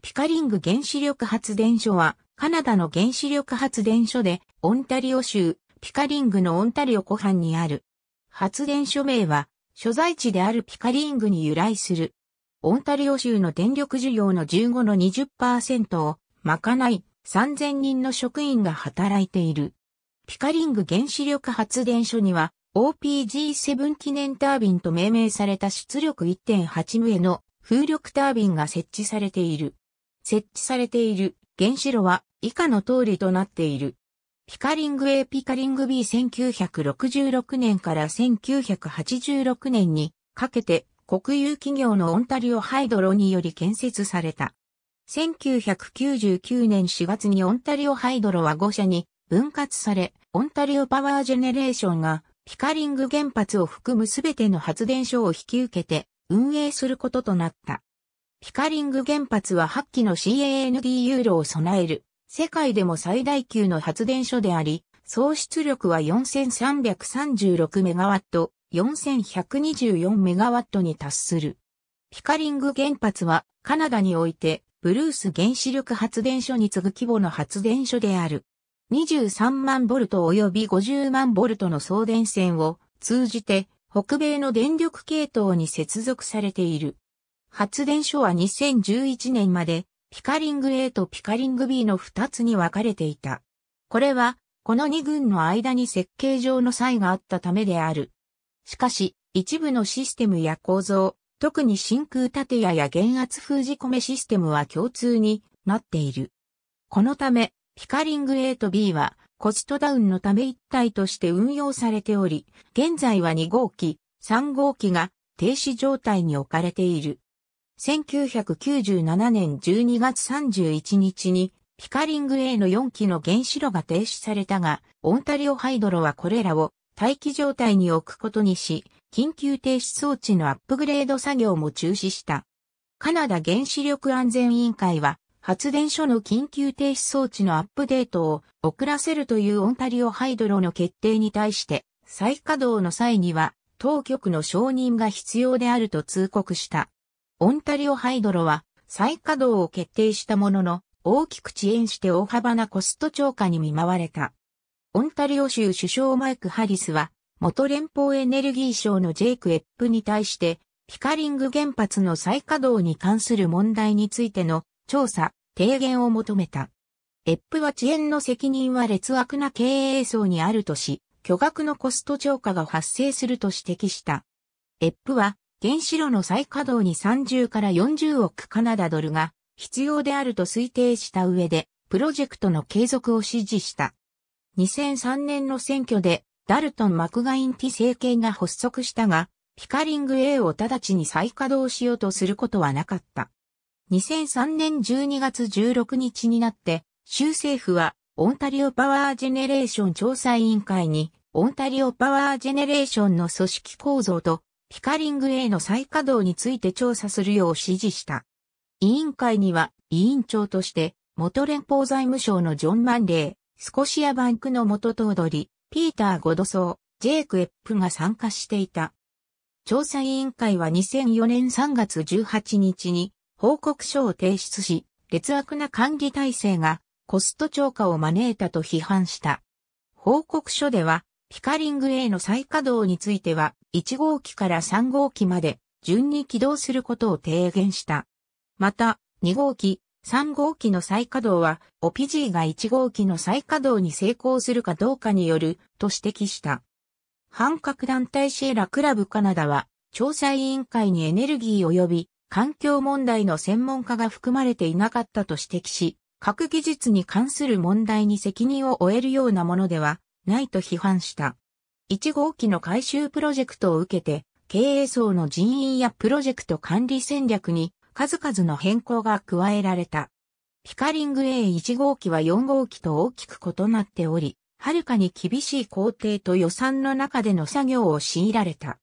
ピカリング原子力発電所は、カナダの原子力発電所で、オンタリオ州、ピカリングのオンタリオ湖畔にある。発電所名は、所在地であるピカリングに由来する。オンタリオ州の電力需要の15の20%を、まかない3000人の職員が働いている。ピカリング原子力発電所には、OPG7 記念タービンと命名された出力1.8ムエの風力タービンが設置されている。設置されている原子炉は以下の通りとなっている。ピカリング A ピカリング B1966 年から1986年にかけて国有企業のオンタリオハイドロにより建設された。1999年4月にオンタリオハイドロは5社に分割され、オンタリオパワージェネレーションがピカリング原発を含むすべての発電所を引き受けて運営することとなった。ピカリング原発は8基の CAND ユーロを備える、世界でも最大級の発電所であり、総出力は4336メガワット、4124メガワットに達する。ピカリング原発はカナダにおいてブルース原子力発電所に次ぐ規模の発電所である。23万ボルト及び50万ボルトの送電線を通じて北米の電力系統に接続されている。発電所は2011年までピカリング A とピカリング B の2つに分かれていた。これは、この2群の間に設計上の差異があったためである。しかし、一部のシステムや構造、特に真空建屋や減圧封じ込めシステムは共通になっている。このため、ピカリング A と B はコストダウンのため一体として運用されており、現在は2号機、3号機が停止状態に置かれている。1997年12月31日にピカリング A の4機の原子炉が停止されたが、オンタリオハイドロはこれらを待機状態に置くことにし、緊急停止装置のアップグレード作業も中止した。カナダ原子力安全委員会は、発電所の緊急停止装置のアップデートを遅らせるというオンタリオハイドロの決定に対して、再稼働の際には、当局の承認が必要であると通告した。オンタリオハイドロは再稼働を決定したものの、大きく遅延して大幅なコスト超過に見舞われた。オンタリオ州首相マイク・ハリスは、元連邦エネルギー省のジェイク・エップに対して、ピカリング原発の再稼働に関する問題についての調査、提言を求めた。エップは遅延の責任は劣悪な経営層にあるとし、巨額のコスト超過が発生すると指摘した。エップは原子炉の再稼働に30から40億カナダドルが必要であると推定した上で、プロジェクトの継続を指示した。2003年の選挙で、ダルトン・マクガインティ政権が発足したが、ピカリング A を直ちに再稼働しようとすることはなかった。2003年12月16日になって、州政府は、オンタリオパワージェネレーション調査委員会に、オンタリオパワージェネレーションの組織構造とピカリング A の再稼働について調査するよう指示した。委員会には委員長として元連邦財務省のジョン・マンレー、スコシアバンクの元頭取、ピーター・ゴドソー、ジェイク・エップが参加していた。調査委員会は2004年3月18日に報告書を提出し、劣悪な管理体制がコスト超過を招いたと批判した。報告書では、ピカリング A の再稼働については、1号機から3号機まで順に起動することを提言した。また、2号機、3号機の再稼働は、OPG が1号機の再稼働に成功するかどうかによる、と指摘した。反核団体シェラクラブカナダは、調査委員会にエネルギー及び環境問題の専門家が含まれていなかったと指摘し、核技術に関する問題に責任を負えるようなものではないと批判した。1号機の改修プロジェクトを受けて、経営層の人員やプロジェクト管理戦略に数々の変更が加えられた。ピカリング A1 号機は4号機と大きく異なっており、はるかに厳しい工程と予算の中での作業を強いられた。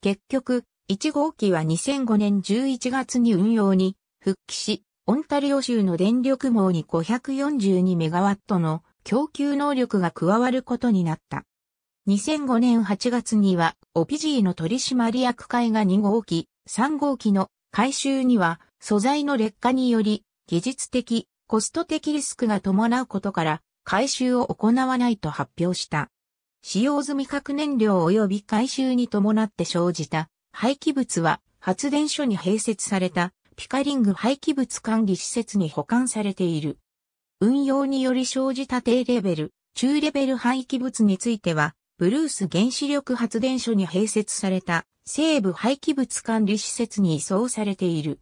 結局、1号機は2005年11月に運用に復帰し、オンタリオ州の電力網に 542MW の供給能力が加わることになった。2005年8月には、オピジーの取締役会が2号機、3号機の回収には、素材の劣化により、技術的、コスト的リスクが伴うことから、回収を行わないと発表した。使用済み核燃料及び回収に伴って生じた廃棄物は発電所に併設されたピカリング廃棄物管理施設に保管されている。運用により生じた低レベル、中レベル廃棄物についてはブルース原子力発電所に併設された西部廃棄物管理施設に移送されている。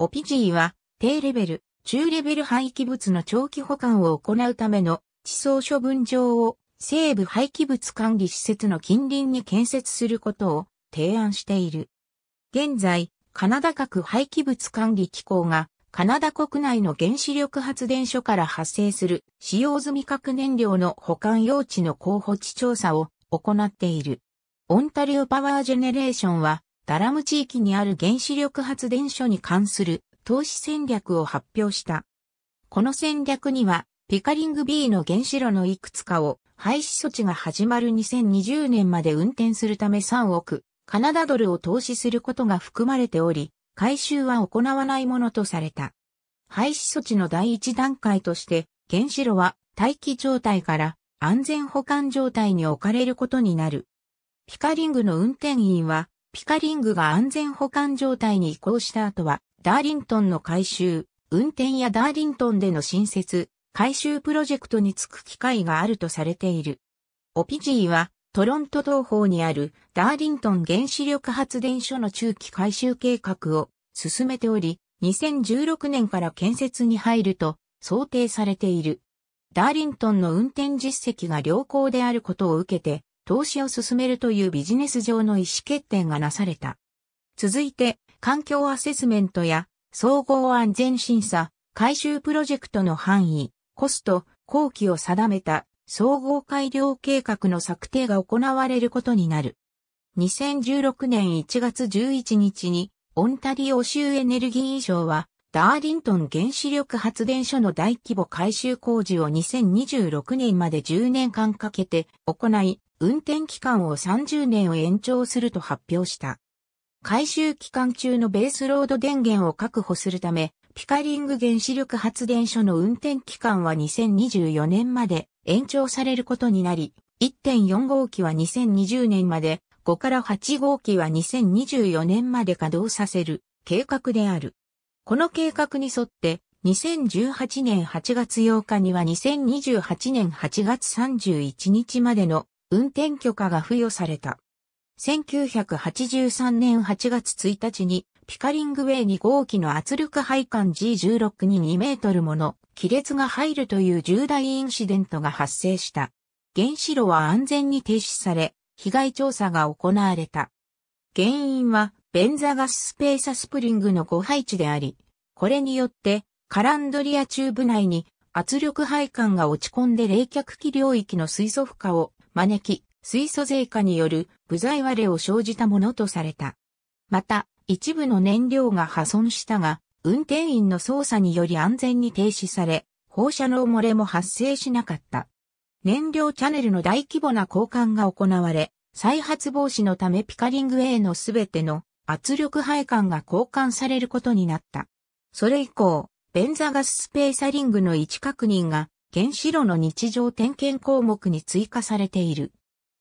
オピジーは低レベル、中レベル廃棄物の長期保管を行うための地層処分場を西部廃棄物管理施設の近隣に建設することを提案している。現在、カナダ各廃棄物管理機構がカナダ国内の原子力発電所から発生する使用済み核燃料の保管用地の候補地調査を行っている。オンタリオパワージェネレーションは、ダラム地域にある原子力発電所に関する投資戦略を発表した。この戦略には、ピカリング B の原子炉のいくつかを廃止措置が始まる2020年まで運転するため3億カナダドルを投資することが含まれており、回収は行わないものとされた。廃止措置の第一段階として、原子炉は待機状態から安全保管状態に置かれることになる。ピカリングの運転員は、ピカリングが安全保管状態に移行した後は、ダーリントンの回収、運転やダーリントンでの新設、回収プロジェクトに就く機会があるとされている。オピジーは、トロント東方にあるダーリントン原子力発電所の中期改修計画を進めており、2016年から建設に入ると想定されている。ダーリントンの運転実績が良好であることを受けて、投資を進めるというビジネス上の意思決定がなされた。続いて、環境アセスメントや総合安全審査、改修プロジェクトの範囲、コスト、工期を定めた総合改良計画の策定が行われることになる。2016年1月11日に、オンタリオ州エネルギー省は、ダーリントン原子力発電所の大規模改修工事を2026年まで10年間かけて行い、運転期間を30年を延長すると発表した。改修期間中のベースロード電源を確保するため、ピカリング原子力発電所の運転期間は2024年まで延長されることになり、1.4号機は2020年まで、5から8号機は2024年まで稼働させる計画である。この計画に沿って、2018年8月8日には2028年8月31日までの運転許可が付与された。1983年8月1日にピカリングウェイ2号機の圧力配管 G16 に2メートルもの亀裂が入るという重大インシデントが発生した。原子炉は安全に停止され、被害調査が行われた。原因は、ベンザガススペーサスプリングの誤配置であり、これによって、カランドリアチューブ内に圧力配管が落ち込んで冷却器領域の水素負荷を招き、水素税化による部材割れを生じたものとされた。また、一部の燃料が破損したが、運転員の操作により安全に停止され、放射能漏れも発生しなかった。燃料チャネルの大規模な交換が行われ、再発防止のためピカリング A のすべての圧力配管が交換されることになった。それ以降、ベンザガススペーサリングの位置確認が原子炉の日常点検項目に追加されている。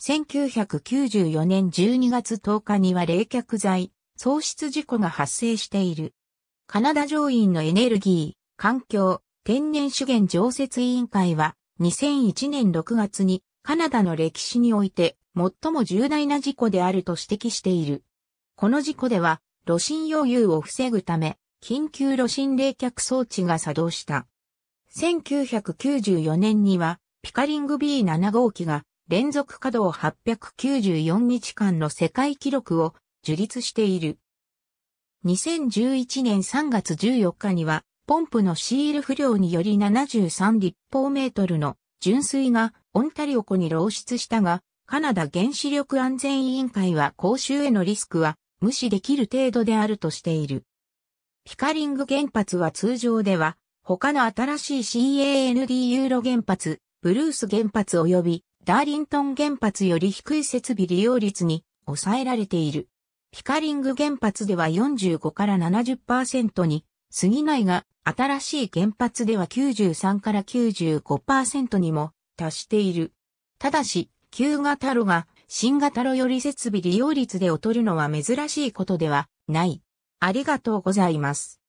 1994年12月10日には冷却剤、喪失事故が発生している。カナダ上院のエネルギー、環境、天然資源常設委員会は2001年6月にカナダの歴史において最も重大な事故であると指摘している。この事故では、炉心余裕を防ぐため、緊急炉心冷却装置が作動した。1994年には、ピカリング B7 号機が連続稼働894日間の世界記録を樹立している。2011年3月14日には、ポンプのシール不良により73立方メートルの純水がオンタリオ湖に漏出したが、カナダ原子力安全委員会は公衆へのリスクは無視できる程度であるとしている。ピカリング原発は通常では、他の新しい CAND ユーロ原発、ブルース原発及びダーリントン原発より低い設備利用率に抑えられている。ヒカリング原発では45から70%に過ぎないが、新しい原発では93から95%にも達している。ただし、旧型炉が新型炉より設備利用率で劣るのは珍しいことではない。ありがとうございます。